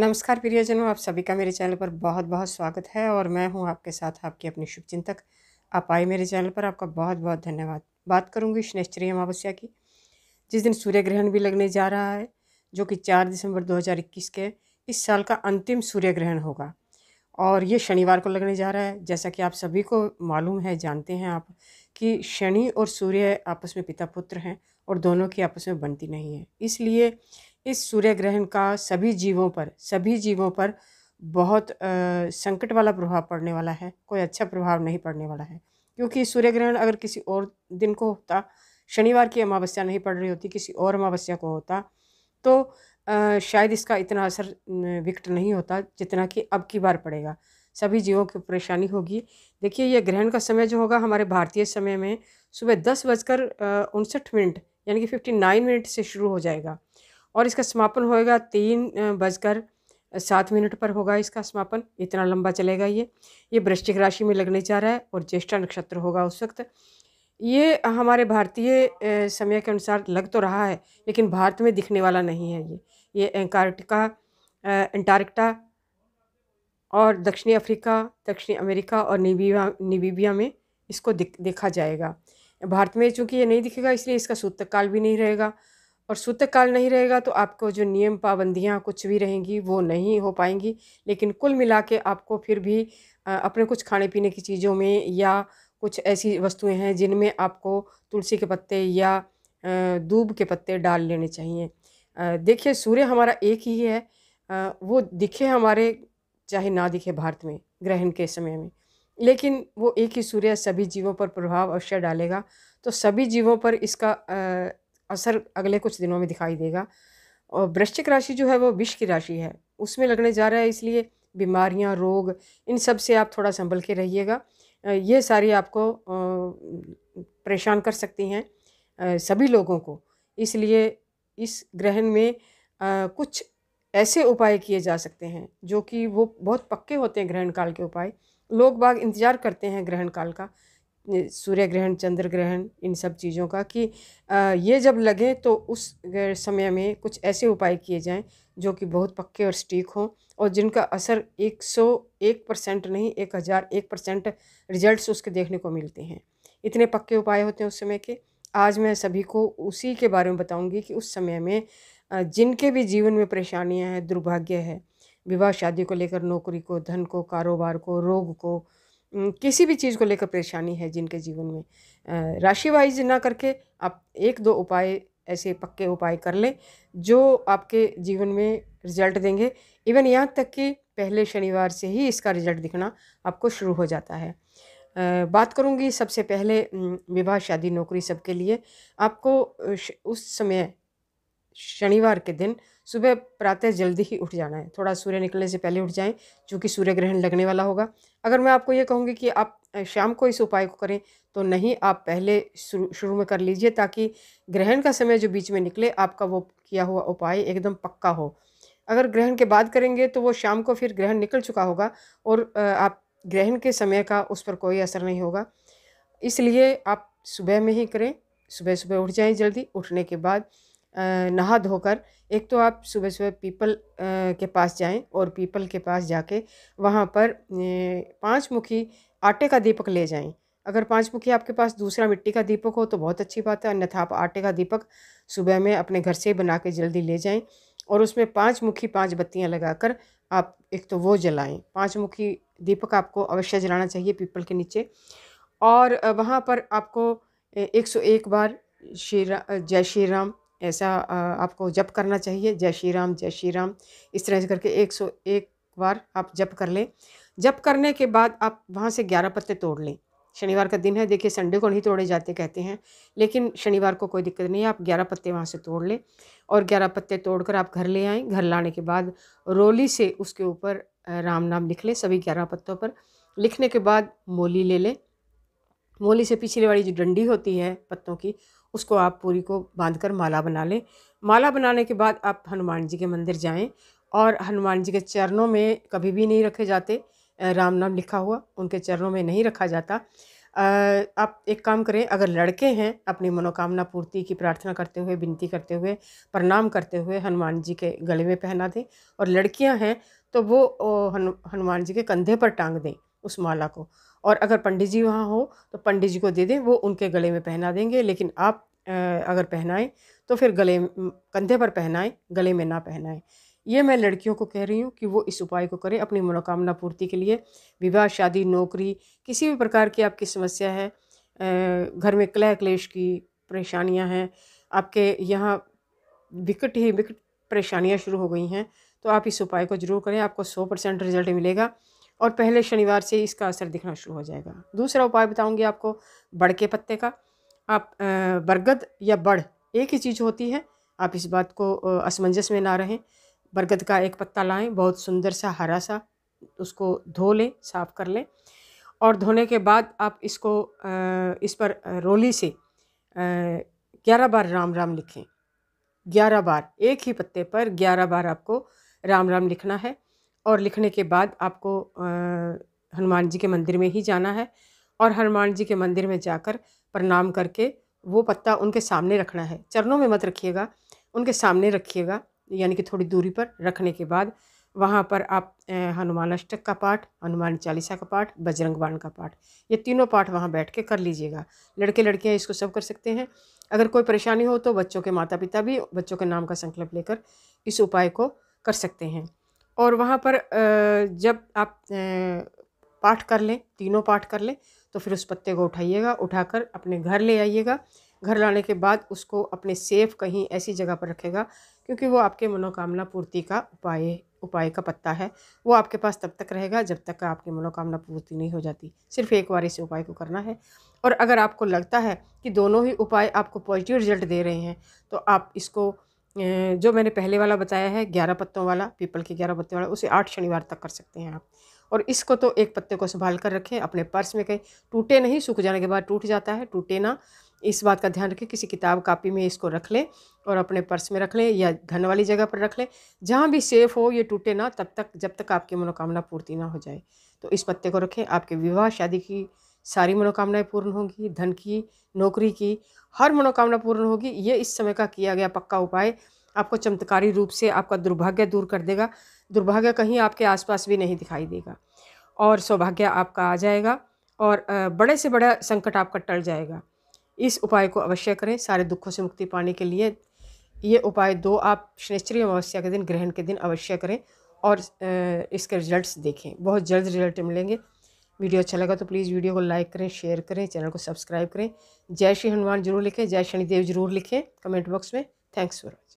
नमस्कार प्रियजनों आप सभी का मेरे चैनल पर बहुत बहुत स्वागत है और मैं हूं आपके साथ आपकी अपनी शुभचिंतक आप आए मेरे चैनल पर आपका बहुत बहुत धन्यवाद बात करूंगी शनिश्चरी अमावस्या की जिस दिन सूर्य ग्रहण भी लगने जा रहा है जो कि 4 दिसंबर 2021 के इस साल का अंतिम सूर्य ग्रहण होगा और ये शनिवार को लगने जा रहा है जैसा कि आप सभी को मालूम है जानते हैं आप कि शनि और सूर्य आपस में पिता पुत्र हैं और दोनों की आपस में बनती नहीं है इसलिए इस सूर्य ग्रहण का सभी जीवों पर सभी जीवों पर बहुत आ, संकट वाला प्रभाव पड़ने वाला है कोई अच्छा प्रभाव नहीं पड़ने वाला है क्योंकि सूर्य ग्रहण अगर किसी और दिन को होता शनिवार की अमावस्या नहीं पड़ रही होती किसी और अमावस्या को होता तो आ, शायद इसका इतना असर विकट नहीं होता जितना कि अब की बार पड़ेगा सभी जीवों की परेशानी होगी देखिए यह ग्रहण का समय जो होगा हमारे भारतीय समय में सुबह दस बजकर उनसठ मिनट यानी कि फिफ्टी नाइन मिनट से शुरू हो जाएगा और इसका समापन होएगा तीन बजकर सात मिनट पर होगा इसका समापन इतना लंबा चलेगा ये ये वृश्चिक राशि में लगने जा रहा है और ज्येष्ठा नक्षत्र होगा उस वक्त ये हमारे भारतीय समय के अनुसार लग तो रहा है लेकिन भारत में दिखने वाला नहीं है ये ये एंकार्टिका एंटार्क्टा और दक्षिणी अफ्रीका दक्षिणी अमेरिका और निबिया निबीबिया में इसको दिख, देखा जाएगा भारत में चूंकि ये नहीं दिखेगा इसलिए इसका सूतक काल भी नहीं रहेगा और सूतक काल नहीं रहेगा तो आपको जो नियम पाबंदियाँ कुछ भी रहेंगी वो नहीं हो पाएंगी लेकिन कुल मिला के आपको फिर भी अपने कुछ खाने पीने की चीज़ों में या कुछ ऐसी वस्तुएं हैं जिनमें आपको तुलसी के पत्ते या दूब के पत्ते डाल लेने चाहिए देखिए सूर्य हमारा एक ही है वो दिखे हमारे चाहे ना दिखे भारत में ग्रहण के समय में लेकिन वो एक ही सूर्य सभी जीवों पर प्रभाव अवश्य डालेगा तो सभी जीवों पर इसका असर अगले कुछ दिनों में दिखाई देगा और वृश्चिक राशि जो है वो विष की राशि है उसमें लगने जा रहा है इसलिए बीमारियां रोग इन सब से आप थोड़ा संभल के रहिएगा ये सारी आपको परेशान कर सकती हैं सभी लोगों को इसलिए इस ग्रहण में कुछ ऐसे उपाय किए जा सकते हैं जो कि वो बहुत पक्के होते हैं ग्रहण काल के उपाय लोग बाग इंतज़ार करते हैं ग्रहण काल का सूर्य ग्रहण चंद्र ग्रहण इन सब चीज़ों का कि ये जब लगे तो उस समय में कुछ ऐसे उपाय किए जाएं जो कि बहुत पक्के और स्टीक हों और जिनका असर 101 परसेंट नहीं 1001 परसेंट रिजल्ट उसके देखने को मिलते हैं इतने पक्के उपाय होते हैं उस समय के आज मैं सभी को उसी के बारे में बताऊंगी कि उस समय में जिनके भी जीवन में परेशानियां हैं दुर्भाग्य है विवाह शादी को लेकर नौकरी को धन को कारोबार को रोग को किसी भी चीज़ को लेकर परेशानी है जिनके जीवन में राशि वाइज ना करके आप एक दो उपाय ऐसे पक्के उपाय कर लें जो आपके जीवन में रिजल्ट देंगे इवन यहाँ तक कि पहले शनिवार से ही इसका रिज़ल्ट दिखना आपको शुरू हो जाता है बात करूँगी सबसे पहले विवाह शादी नौकरी सबके लिए आपको उस समय शनिवार के दिन सुबह प्रातः जल्दी ही उठ जाना है थोड़ा सूर्य निकलने से पहले उठ जाएं क्योंकि सूर्य ग्रहण लगने वाला होगा अगर मैं आपको ये कहूँगी कि आप शाम को इस उपाय को करें तो नहीं आप पहले शुरू में कर लीजिए ताकि ग्रहण का समय जो बीच में निकले आपका वो किया हुआ उपाय एकदम पक्का हो अगर ग्रहण के बाद करेंगे तो वो शाम को फिर ग्रहण निकल चुका होगा और आप ग्रहण के समय का उस पर कोई असर नहीं होगा इसलिए आप सुबह में ही करें सुबह सुबह उठ जाएं जल्दी उठने के बाद नहा धोकर एक तो आप सुबह सुबह पीपल के पास जाएं और पीपल के पास जाके वहाँ पर पाँच मुखी आटे का दीपक ले जाएं अगर पाँच मुखी आपके पास दूसरा मिट्टी का दीपक हो तो बहुत अच्छी बात है अन्यथा आप आटे का दीपक सुबह में अपने घर से बना के जल्दी ले जाएँ और उसमें पाँच मुखी पाँच बत्तियाँ लगाकर आप एक तो वो जलाएं पाँच मुखी दीपक आपको अवश्य जलाना चाहिए पीपल के नीचे और वहाँ पर आपको एक सौ एक बार श्री जय श्री राम ऐसा आपको जप करना चाहिए जय श्री राम जय श्री राम इस तरह से करके एक सौ एक बार आप जप कर लें जप करने के बाद आप वहाँ से ग्यारह पत्ते तोड़ लें शनिवार का दिन है देखिए संडे को नहीं तोड़े जाते कहते हैं लेकिन शनिवार को कोई दिक्कत नहीं है आप ग्यारह पत्ते वहाँ से तोड़ लें और ग्यारह पत्ते तोड़कर आप घर ले आएँ घर लाने के बाद रोली से उसके ऊपर राम नाम लिख लें सभी ग्यारह पत्तों पर लिखने के बाद मोली ले लें मोली से पिछले वाली जो डंडी होती है पत्तों की उसको आप पूरी को बांध कर माला बना लें माला बनाने के बाद आप हनुमान जी के मंदिर जाएं और हनुमान जी के चरणों में कभी भी नहीं रखे जाते राम नाम लिखा हुआ उनके चरणों में नहीं रखा जाता आप एक काम करें अगर लड़के हैं अपनी मनोकामना पूर्ति की प्रार्थना करते हुए विनती करते हुए प्रणाम करते हुए हनुमान जी के गले में पहना दें और लड़कियां हैं तो वो हनुमान जी के कंधे पर टांग दें उस माला को और अगर पंडित जी वहाँ हो तो पंडित जी को दे दें वो उनके गले में पहना देंगे लेकिन आप अगर पहनाएं तो फिर गले कंधे पर पहनाएं गले में ना पहनाएं ये मैं लड़कियों को कह रही हूँ कि वो इस उपाय को करें अपनी मनोकामना पूर्ति के लिए विवाह शादी नौकरी किसी भी प्रकार की आपकी समस्या है घर में कलह क्लेश की परेशानियाँ हैं आपके यहाँ विकट ही विकट परेशानियाँ शुरू हो गई हैं तो आप इस उपाय को जरूर करें आपको सौ परसेंट रिजल्ट मिलेगा और पहले शनिवार से इसका असर दिखना शुरू हो जाएगा दूसरा उपाय बताऊंगी आपको बड़ के पत्ते का आप बरगद या बड़ एक ही चीज़ होती है आप इस बात को असमंजस में ना रहें बरगद का एक पत्ता लाएं बहुत सुंदर सा हरा सा उसको धो लें साफ़ कर लें और धोने के बाद आप इसको इस पर रोली से ग्यारह बार राम राम लिखें ग्यारह बार एक ही पत्ते पर ग्यारह बार आपको राम राम लिखना है और लिखने के बाद आपको हनुमान जी के मंदिर में ही जाना है और हनुमान जी के मंदिर में जाकर प्रणाम करके वो पत्ता उनके सामने रखना है चरणों में मत रखिएगा उनके सामने रखिएगा यानी कि थोड़ी दूरी पर रखने के बाद वहाँ पर आप हनुमान अष्टक का पाठ हनुमान चालीसा का पाठ बजरंग बाण का पाठ ये तीनों पाठ वहाँ बैठ के कर लीजिएगा लड़के लड़कियाँ इसको सब कर सकते हैं अगर कोई परेशानी हो तो बच्चों के माता पिता भी बच्चों के नाम का संकल्प लेकर इस उपाय को कर सकते हैं और वहाँ पर जब आप पाठ कर लें तीनों पाठ कर लें तो फिर उस पत्ते को उठाइएगा उठाकर अपने घर ले आइएगा घर लाने के बाद उसको अपने सेफ कहीं ऐसी जगह पर रखेगा क्योंकि वो आपके मनोकामना पूर्ति का उपाय उपाय का पत्ता है वो आपके पास तब तक रहेगा जब तक आपकी मनोकामना पूर्ति नहीं हो जाती सिर्फ एक बार इस उपाय को करना है और अगर आपको लगता है कि दोनों ही उपाय आपको पॉजिटिव रिजल्ट दे रहे हैं तो आप इसको जो मैंने पहले वाला बताया है ग्यारह पत्तों वाला पीपल के ग्यारह पत्ते वाला उसे आठ शनिवार तक कर सकते हैं आप और इसको तो एक पत्ते को संभाल कर रखें अपने पर्स में कहीं टूटे नहीं सूख जाने के बाद टूट जाता है टूटे ना इस बात का ध्यान रखें किसी किताब कापी में इसको रख लें और अपने पर्स में रख लें या धन वाली जगह पर रख लें जहाँ भी सेफ़ हो ये टूटे ना तब तक जब तक आपकी मनोकामना पूर्ति ना हो जाए तो इस पत्ते को रखें आपके विवाह शादी की सारी मनोकामनाएं पूर्ण होंगी धन की नौकरी की हर मनोकामना पूर्ण होगी ये इस समय का किया गया पक्का उपाय आपको चमत्कारी रूप से आपका दुर्भाग्य दूर कर देगा दुर्भाग्य कहीं आपके आसपास भी नहीं दिखाई देगा और सौभाग्य आपका आ जाएगा और बड़े से बड़ा संकट आपका टल जाएगा इस उपाय को अवश्य करें सारे दुखों से मुक्ति पाने के लिए ये उपाय दो आप शनिश्चरी अमावस्या के दिन ग्रहण के दिन अवश्य करें और इसके रिजल्ट्स देखें बहुत जल्द रिजल्ट मिलेंगे वीडियो अच्छा लगा तो प्लीज़ वीडियो को लाइक करें शेयर करें चैनल को सब्सक्राइब करें जय श्री हनुमान जरूर लिखें जय शनिदेव जरूर लिखें कमेंट बॉक्स में थैंक्स फॉर